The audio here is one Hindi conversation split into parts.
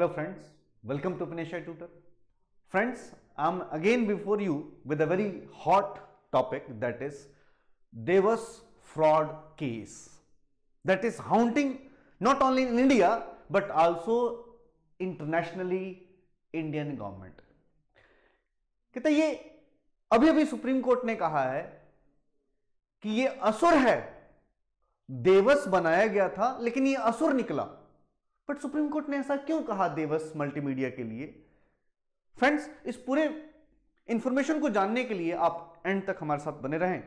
हेलो फ्रेंड्स वेलकम टू पिनेशा tutor friends I am again before you with a very hot topic that is Devas fraud case that is haunting not only in India but also internationally Indian government कहते ये अभी अभी सुप्रीम कोर्ट ने कहा है कि ये असुर है देवस बनाया गया था लेकिन यह असुर निकला बट सुप्रीम कोर्ट ने ऐसा क्यों कहा देवस मल्टीमीडिया के लिए फ्रेंड्स इस पूरे इंफॉर्मेशन को जानने के लिए आप एंड तक हमारे साथ बने रहें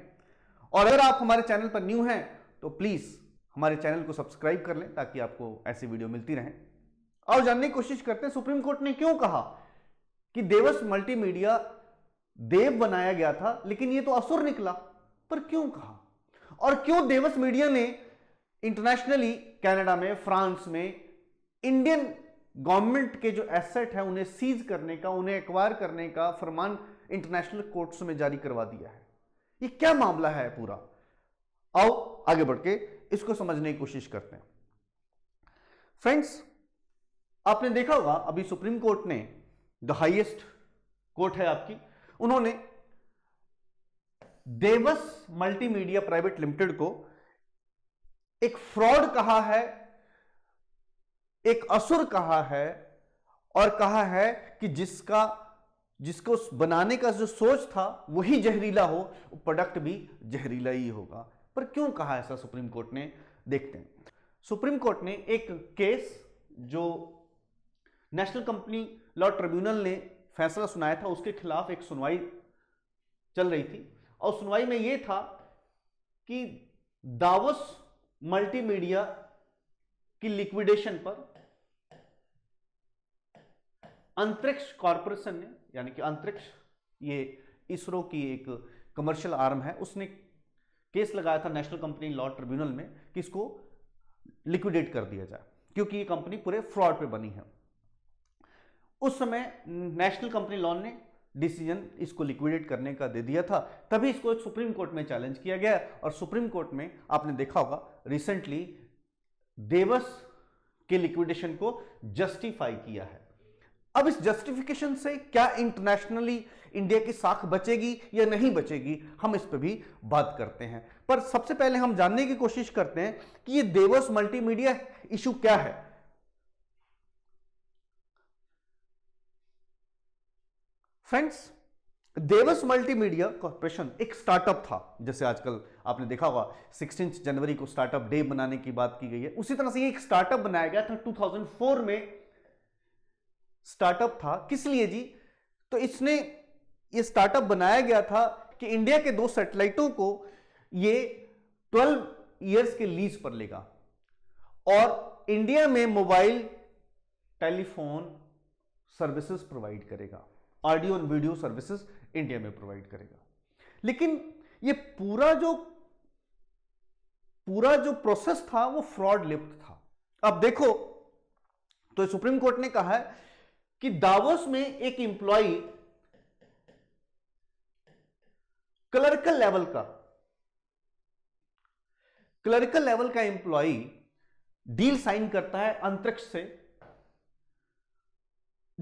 और अगर आप हमारे चैनल पर न्यू हैं तो प्लीज हमारे चैनल को सब्सक्राइब कर लें ताकि आपको ऐसी वीडियो मिलती रहे और जानने की कोशिश करते हैं सुप्रीम कोर्ट ने क्यों कहा कि देवस मल्टीमीडिया देव बनाया गया था लेकिन ये तो असुर निकला पर क्यों कहा और क्यों देवस मीडिया ने इंटरनेशनली कनाडा में फ्रांस में इंडियन गवर्नमेंट के जो एसेट है उन्हें सीज करने का उन्हें एक्वायर करने का फरमान इंटरनेशनल कोर्ट्स में जारी करवा दिया है ये क्या मामला है पूरा आओ आगे बढ़ के इसको समझने की कोशिश करते हैं फ्रेंड्स आपने देखा होगा अभी सुप्रीम कोर्ट ने द हाइएस्ट कोर्ट है आपकी उन्होंने देवस मल्टीमीडिया प्राइवेट लिमिटेड को एक फ्रॉड कहा है एक असुर कहा है और कहा है कि जिसका जिसको बनाने का जो सोच था वही जहरीला हो प्रोडक्ट भी जहरीला ही होगा पर क्यों कहा ऐसा सुप्रीम कोर्ट ने देखते हैं सुप्रीम कोर्ट ने एक केस जो नेशनल कंपनी लॉ ट्रिब्यूनल ने फैसला सुनाया था उसके खिलाफ एक सुनवाई चल रही थी और सुनवाई में यह था कि दावस मल्टीमीडिया की लिक्विडेशन पर अंतरिक्ष कॉरपोरेशन ने यानी कि अंतरिक्ष ये इसरो की एक कमर्शियल आर्म है उसने केस लगाया था नेशनल कंपनी लॉ ट्रिब्यूनल में कि इसको लिक्विडेट कर दिया जाए क्योंकि ये कंपनी पूरे फ्रॉड पे बनी है उस समय नेशनल कंपनी लॉ ने डिसीजन इसको लिक्विडेट करने का दे दिया था तभी इसको सुप्रीम कोर्ट में चैलेंज किया गया और सुप्रीम कोर्ट में आपने देखा होगा रिसेंटली देवस के लिक्विडेशन को जस्टिफाई किया है अब इस जस्टिफिकेशन से क्या इंटरनेशनली इंडिया की साख बचेगी या नहीं बचेगी हम इस पर भी बात करते हैं पर सबसे पहले हम जानने की कोशिश करते हैं कि ये देवस मल्टीमीडिया इशू क्या है फ्रेंड्स देवस मल्टीमीडिया कॉरपोरेशन एक स्टार्टअप था जैसे आजकल आपने देखा होगा सिक्सटीन जनवरी को स्टार्टअप डे बनाने की बात की गई है उसी तरह से ये एक स्टार्टअप बनाया गया था 2004 में स्टार्टअप था किस लिए जी तो इसने ये स्टार्टअप बनाया गया था कि इंडिया के दो सैटेलाइटों को ये 12 इयर्स के लीज पर लेगा और इंडिया में मोबाइल टेलीफोन सर्विसेज प्रोवाइड करेगा audio and video services India में प्रोवाइड करेगा लेकिन ये पूरा जो पूरा जो प्रोसेस था वो फ्रॉड लिप्त था अब देखो तो सुप्रीम कोर्ट ने कहा है कि दावोस में एक इंप्लॉई क्लर्कल लेवल का क्लर्कल लेवल का एम्प्लॉई डील साइन करता है अंतरिक्ष से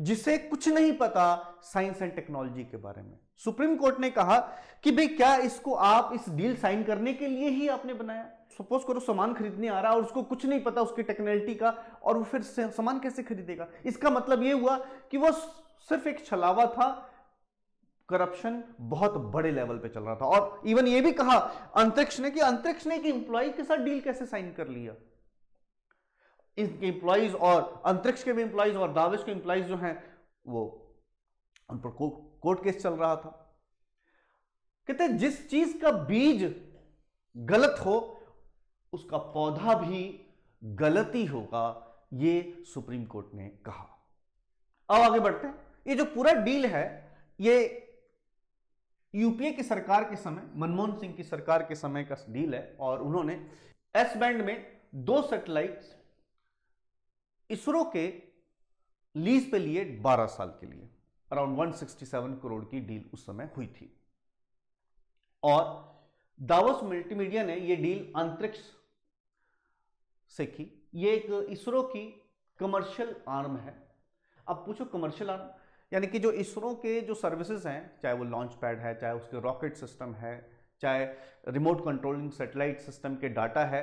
जिसे कुछ नहीं पता साइंस एंड टेक्नोलॉजी के बारे में सुप्रीम कोर्ट ने कहा कि भाई क्या इसको आप इस डील साइन करने के लिए ही आपने बनाया सपोज करो सामान खरीदने आ रहा है और उसको कुछ नहीं पता उसकी टेक्नोलॉजी का और वो फिर सामान कैसे खरीदेगा इसका मतलब ये हुआ कि वो सिर्फ एक छलावा था करप्शन बहुत बड़े लेवल पे चल रहा था और इवन ये भी कहा अंतरिक्ष ने कि अंतरिक्ष ने एक इंप्लॉय के साथ डील कैसे साइन कर लिया इनके इंप्लॉइज और अंतरिक्ष के भी इंप्लॉइज और दावेश के इंप्लॉइज जो हैं वो उन पर को, कोर्ट केस चल रहा था कहते जिस चीज का बीज गलत हो उसका पौधा भी गलती होगा ये सुप्रीम कोर्ट ने कहा अब आगे बढ़ते हैं ये जो पूरा डील है ये यूपीए की सरकार के समय मनमोहन सिंह की सरकार के समय का डील है और उन्होंने एस बैंड में दो सैटेलाइट इसरो के लीज पे लिए 12 साल के लिए अराउंड 167 करोड़ की डील उस समय हुई थी और दावस मल्टीमीडिया ने यह डील अंतरिक्ष से की ये एक इसरो की कमर्शियल आर्म है अब पूछो कमर्शियल आर्म यानी कि जो इसरो के जो सर्विसेज हैं चाहे वो लॉन्च पैड है चाहे उसके रॉकेट सिस्टम है चाहे रिमोट कंट्रोलिंग सेटेलाइट सिस्टम के डाटा है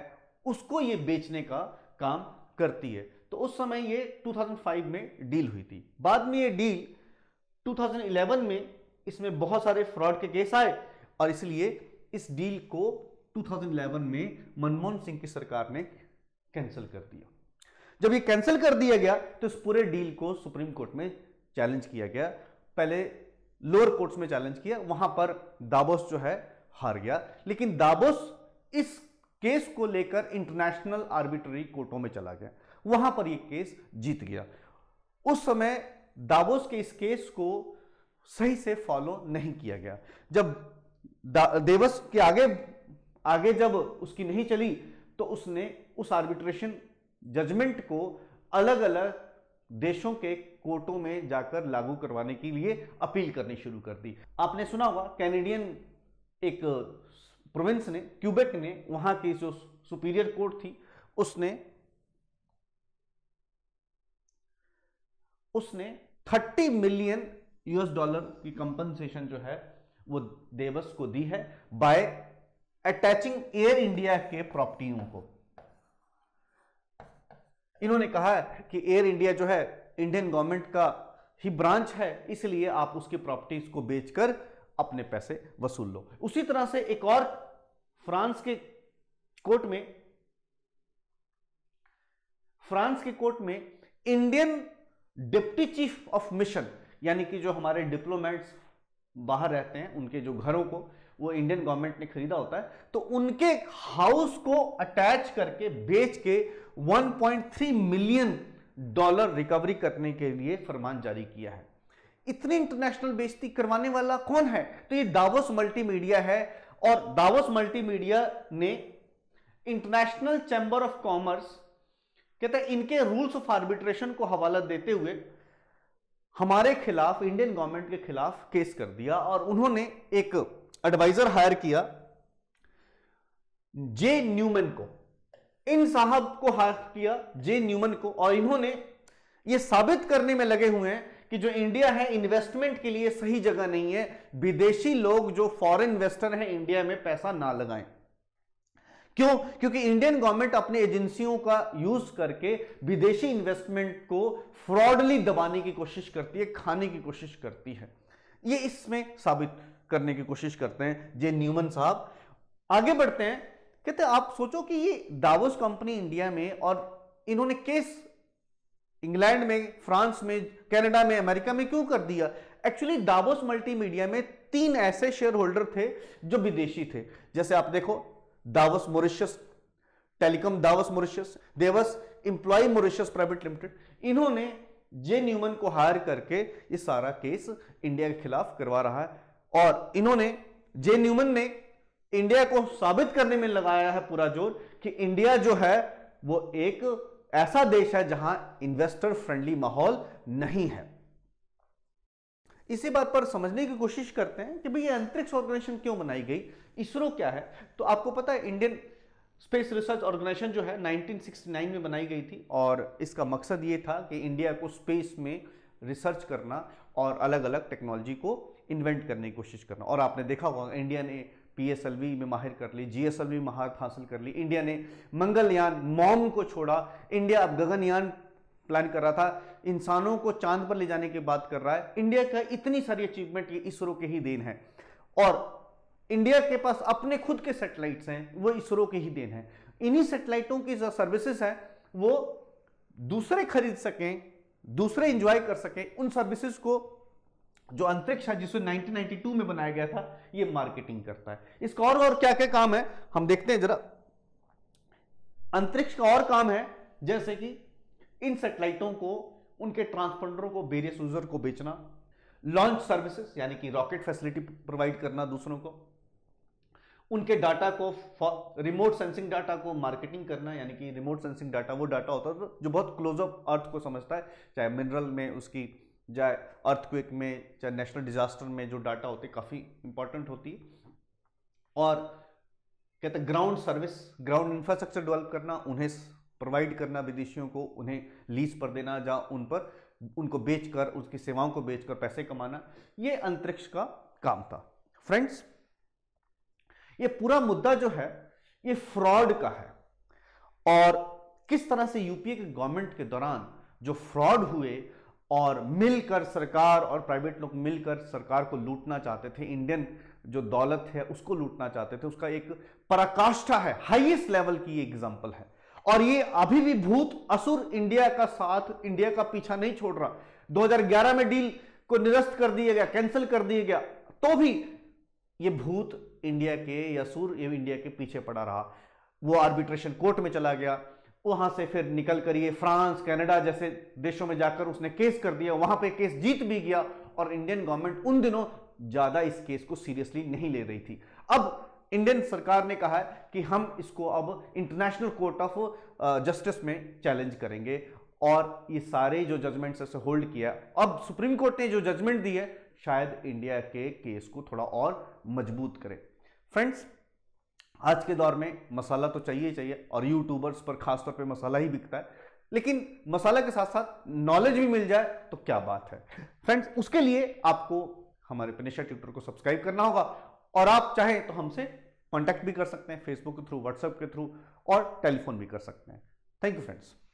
उसको ये बेचने का काम करती है तो उस समय ये 2005 में डील हुई थी बाद में ये डील 2011 में इसमें बहुत सारे फ्रॉड के केस आए और इसलिए इस डील को 2011 में मनमोहन सिंह की सरकार ने कैंसिल कर दिया जब ये कैंसिल कर दिया गया तो इस पूरे डील को सुप्रीम कोर्ट में चैलेंज किया गया पहले लोअर कोर्ट्स में चैलेंज किया वहां पर दाबोस जो है हार गया लेकिन दाबोस इस केस को लेकर इंटरनेशनल आर्बिट्री कोर्टों में चला गया वहां पर यह केस जीत गया उस समय दाबोस के इस केस को सही से फॉलो नहीं किया गया जब देवस के आगे आगे जब उसकी नहीं चली तो उसने उस आर्बिट्रेशन जजमेंट को अलग अलग देशों के कोर्टों में जाकर लागू करवाने के लिए अपील करनी शुरू कर दी आपने सुना होगा कैनेडियन एक प्रोविंस ने क्यूबेक ने वहां की जो सुपीरियर कोर्ट थी उसने उसने 30 मिलियन यूएस डॉलर की कंपनसेशन जो है वो देवस को दी है बाय अटैचिंग एयर इंडिया के प्रॉपर्टियों को इन्होंने कहा है कि एयर इंडिया जो है इंडियन गवर्नमेंट का ही ब्रांच है इसलिए आप उसकी प्रॉपर्टीज को बेचकर अपने पैसे वसूल लो उसी तरह से एक और फ्रांस के कोर्ट में फ्रांस के कोर्ट में Indian deputy chief of mission यानी कि जो हमारे डिप्लोमेट्स बाहर रहते हैं उनके जो घरों को वो इंडियन गवर्नमेंट ने खरीदा होता है तो उनके हाउस को अटैच करके बेच के 1.3 मिलियन डॉलर रिकवरी करने के लिए फरमान जारी किया है इतनी इंटरनेशनल बेजती करवाने वाला कौन है तो ये दावोस मल्टीमीडिया है और दावोस मल्टीमीडिया ने इंटरनेशनल चैम्बर ऑफ कॉमर्स कहते हैं इनके रूल्स ऑफ आर्बिट्रेशन को हवाला देते हुए हमारे खिलाफ इंडियन गवर्नमेंट के खिलाफ केस कर दिया और उन्होंने एक एडवाइजर हायर किया जे न्यूमन को इन साहब को हायर किया जे न्यूमन को और इन्होंने ये साबित करने में लगे हुए हैं कि जो इंडिया है इन्वेस्टमेंट के लिए सही जगह नहीं है विदेशी लोग जो फॉरेन इन्वेस्टर हैं इंडिया में पैसा ना लगाएं क्यों क्योंकि इंडियन गवर्नमेंट अपने एजेंसियों का यूज करके विदेशी इन्वेस्टमेंट को फ्रॉडली दबाने की कोशिश करती है खाने की कोशिश करती है ये इसमें साबित करने की कोशिश करते हैं जे न्यूमन साहब आगे बढ़ते हैं कहते हैं आप सोचो कि ये दावोस कंपनी इंडिया में और इन्होंने केस इंग्लैंड में फ्रांस में कनाडा में अमेरिका में क्यों कर दिया एक्चुअली दावोस मल्टीमीडिया में तीन ऐसे शेयर होल्डर थे जो विदेशी थे जैसे आप देखो Devas Mauritius telecom Devas Mauritius Devas employ Mauritius private limited इन्होंने जे न्यूमन को हायर करके ये सारा केस इंडिया के खिलाफ करवा रहा है और इन्होंने जे न्यूमन ने इंडिया को साबित करने में लगाया है पूरा जोर कि इंडिया जो है वो एक ऐसा देश है जहां इन्वेस्टर फ्रेंडली माहौल नहीं है इसी बात पर समझने की कोशिश करते हैं कि भाई ये अंतरिक्ष ऑर्गेनाइजेशन क्यों बनाई गई इसरो क्या है तो आपको पता है इंडियन स्पेस रिसर्च ऑर्गेनाइजेशन जो है 1969 में बनाई गई थी और इसका मकसद ये था कि इंडिया को स्पेस में रिसर्च करना और अलग अलग टेक्नोलॉजी को इन्वेंट करने की कोशिश करना और आपने देखा होगा इंडिया ने पीएसएलवी में माहिर कर ली जीएसएलवी महारत हासिल कर ली इंडिया ने मंगलयान मॉम को छोड़ा इंडिया अब गगनयान प्लान कर रहा था इंसानों को चांद पर ले जाने की बात कर रहा है इंडिया का इतनी सारी अचीवमेंट ये इसरो के ही देन है और इंडिया के पास अपने खुद के सेटेलाइट हैं वो इसरो के ही देन है इन्हीं सेटेलाइटों की जो सर्विसेज हैं वो दूसरे खरीद सकें दूसरे इंजॉय कर सकें उन सर्विसेज को जो अंतरिक्ष है जिसे 1992 में बनाया गया था ये मार्केटिंग करता है इसका और और क्या क्या काम है हम देखते हैं जरा अंतरिक्ष का और काम है जैसे कि इन सेटेलाइटों को उनके ट्रांसपोंडरों को वेरियस यूजर को बेचना लॉन्च सर्विसेज यानी कि रॉकेट फैसिलिटी प्रोवाइड करना दूसरों को उनके डाटा को रिमोट सेंसिंग डाटा को मार्केटिंग करना यानी कि रिमोट सेंसिंग डाटा वो डाटा होता है जो बहुत क्लोज अप अर्थ को समझता है चाहे मिनरल में उसकी चाहे अर्थक्वेक में चाहे नेशनल डिजास्टर में जो डाटा होते है काफ़ी इंपॉर्टेंट होती है और कहते हैं ground service ground infrastructure develop करना उन्हें प्रोवाइड करना विदेशियों को उन्हें लीज पर देना या उन पर उनको बेचकर उसकी सेवाओं को बेचकर पैसे कमाना ये अंतरिक्ष का काम था फ्रेंड्स ये पूरा मुद्दा जो है ये फ्रॉड का है और किस तरह से यूपीए के गवर्नमेंट के दौरान जो फ्रॉड हुए और मिलकर सरकार और प्राइवेट लोग मिलकर सरकार को लूटना चाहते थे इंडियन जो दौलत है उसको लूटना चाहते थे उसका एक पराकाष्ठा है हाईएस्ट लेवल की एग्जाम्पल है और ये अभी भी भूत असुर इंडिया का साथ इंडिया का पीछा नहीं छोड़ रहा 2011 में डील को निरस्त कर दिया गया कैंसिल कर दिया गया तो भी ये भूत इंडिया के असुर ये इंडिया के पीछे पड़ा रहा वो आर्बिट्रेशन कोर्ट में चला गया वहां से फिर निकल कर ये फ्रांस कनाडा जैसे देशों में जाकर उसने केस कर दिया वहां पे केस जीत भी गया और इंडियन गवर्नमेंट उन दिनों ज्यादा इस केस को सीरियसली नहीं ले रही थी अब इंडियन सरकार ने कहा है कि हम इसको अब इंटरनेशनल कोर्ट ऑफ जस्टिस में चैलेंज करेंगे और ये सारे जो जजमेंट्स से होल्ड किया अब सुप्रीम कोर्ट ने जो जजमेंट दी है शायद इंडिया के केस को थोड़ा और मजबूत करे फ्रेंड्स आज के दौर में मसाला तो चाहिए चाहिए और यूट्यूबर्स पर खासतौर पे मसाला ही बिकता है लेकिन मसाला के साथ साथ नॉलेज भी मिल जाए तो क्या बात है फ्रेंड्स उसके लिए आपको हमारे पनिशा ट्यूटर को सब्सक्राइब करना होगा और आप चाहें तो हमसे कॉन्टैक्ट भी कर सकते हैं फेसबुक के थ्रू व्हाट्सएप के थ्रू और टेलीफोन भी कर सकते हैं थैंक यू फ्रेंड्स